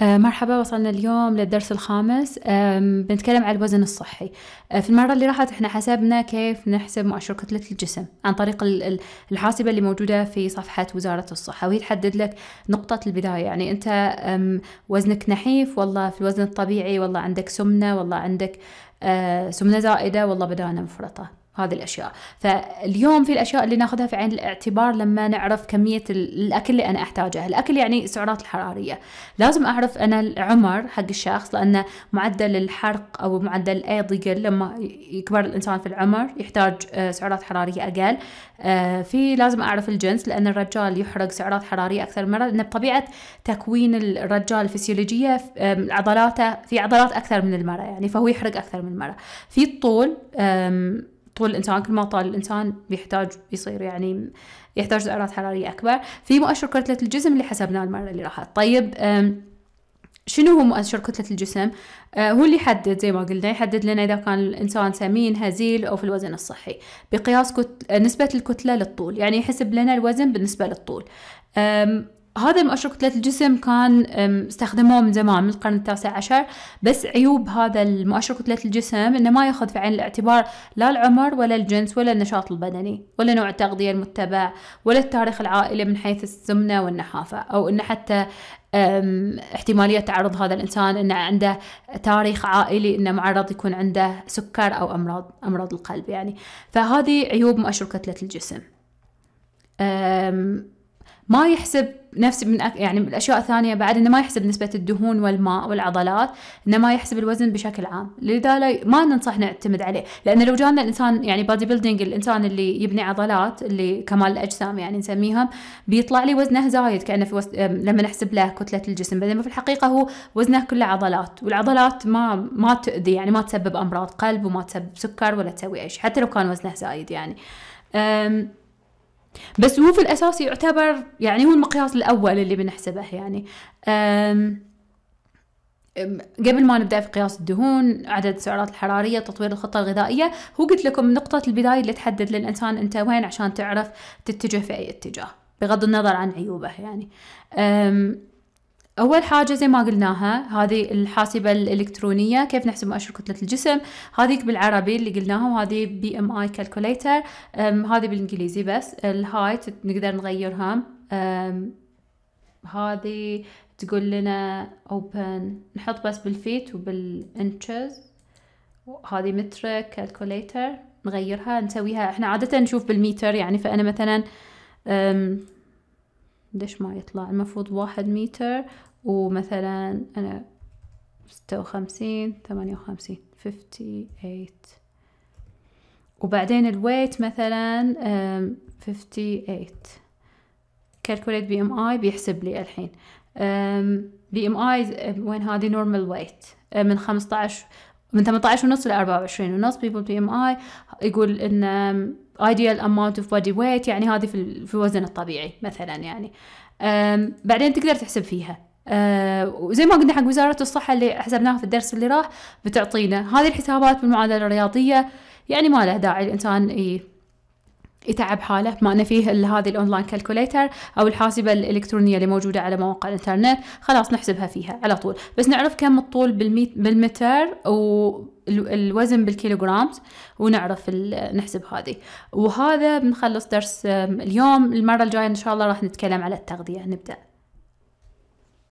آه، مرحبا وصلنا اليوم للدرس الخامس آه، بنتكلم عن الوزن الصحي آه، في المرة اللي راحت احنا حسبنا كيف نحسب مؤشر كتلة الجسم عن طريق الحاسبة اللي موجودة في صفحة وزارة الصحة وهي تحدد لك نقطة البداية يعني انت وزنك نحيف والله في الوزن الطبيعي والله عندك سمنة والله عندك سمنة زائدة والله بدانة مفرطة هذه الاشياء فاليوم في الاشياء اللي ناخذها في عين الاعتبار لما نعرف كميه الاكل اللي انا احتاجه الاكل يعني السعرات الحراريه لازم اعرف انا العمر حق الشخص لان معدل الحرق او معدل الايض يقل لما يكبر الانسان في العمر يحتاج آه، سعرات حراريه اقل آه، في لازم اعرف الجنس لان الرجال يحرق سعرات حراريه اكثر من المراه لان بطبيعه تكوين الرجال الفسيولوجيه عضلاته في عضلات اكثر من المراه يعني فهو يحرق اكثر من المراه في الطول طول الانسان كل ما طال الانسان بيحتاج يصير يعني يحتاج سعرات حراريه اكبر في مؤشر كتله الجسم اللي حسبناه المره اللي راحت طيب شنو هو مؤشر كتلة الجسم؟ آه، هو اللي يحدد زي ما قلنا يحدد لنا إذا كان الإنسان سمين هزيل أو في الوزن الصحي بقياس كتل... نسبة الكتلة للطول يعني يحسب لنا الوزن بالنسبة للطول هذا مؤشر كتلة الجسم كان استخدموه من زمان من القرن التاسع عشر بس عيوب هذا المؤشر كتلة الجسم انه ما ياخذ في عين الاعتبار لا العمر ولا الجنس ولا النشاط البدني ولا نوع التغذية المتبع ولا التاريخ العائلي من حيث السمنة والنحافة او انه حتى احتمالية تعرض هذا الإنسان أنه عنده تاريخ عائلي أنه معرض يكون عنده سكر أو أمراض أمراض القلب يعني فهذه عيوب مؤشر كتلة الجسم ما يحسب نفس من أك... يعني من الاشياء الثانيه بعد انه ما يحسب نسبه الدهون والماء والعضلات انه ما يحسب الوزن بشكل عام لذلك ما ننصح نعتمد عليه لان لو جانا الانسان يعني بادي بيلدينج الانسان اللي يبني عضلات اللي كمال الاجسام يعني نسميها بيطلع لي وزنه زايد كانه في وز... لما نحسب له كتله الجسم بينما في الحقيقه هو وزنه كله عضلات والعضلات ما ما تؤذي يعني ما تسبب امراض قلب وما تسبب سكر ولا تسوي اي شيء حتى لو كان وزنه زايد يعني أم... بس هو في الأساس يعتبر يعني هو المقياس الأول اللي بنحسبه يعني قبل ما نبدأ في قياس الدهون عدد السعرات الحرارية تطوير الخطة الغذائية هو قلت لكم نقطة البداية اللي تحدد للإنسان أنت وين عشان تعرف تتجه في أي اتجاه بغض النظر عن عيوبه يعني اول حاجه زي ما قلناها هذه الحاسبه الالكترونيه كيف نحسب مؤشر كتله الجسم هذيك بالعربي اللي قلناها وهذه بي ام اي كالكوليتر هذه بالانجليزي بس الهايت نقدر نغيرها هذه تقول لنا open نحط بس بالفيت وبالانشز هذه متر كالكوليتر نغيرها نسويها احنا عادة نشوف بالميتر يعني فأنا مثلا ليش ما يطلع المفروض واحد متر ومثلا أنا ستة وخمسين ثمانية وخمسين fifty eight وبعدين الويت مثلا fifty ايت كالكوليت بي ام اي بيحسب لي الحين بي ام اي وين هذه نورمال آه، ويت من خمسطعش من 18 ونص ل 24 ونص بيبول بي ام اي يقول ان ايديال amount اوف بودي ويت يعني هذه في الوزن الطبيعي مثلا يعني بعدين تقدر تحسب فيها وزي آه، ما قلنا حق وزارة الصحة اللي حسبناها في الدرس اللي راح بتعطينا هذه الحسابات بالمعادلة الرياضية يعني ما له داعي الإنسان يتعب حاله ما أنه فيه إلا هذه الأونلاين كالكوليتر أو الحاسبة الإلكترونية اللي موجودة على مواقع الإنترنت خلاص نحسبها فيها على طول بس نعرف كم الطول بالمتر والوزن بالكيلوغرام ونعرف نحسب هذه وهذا بنخلص درس اليوم المرة الجاية إن شاء الله راح نتكلم على التغذية نبدأ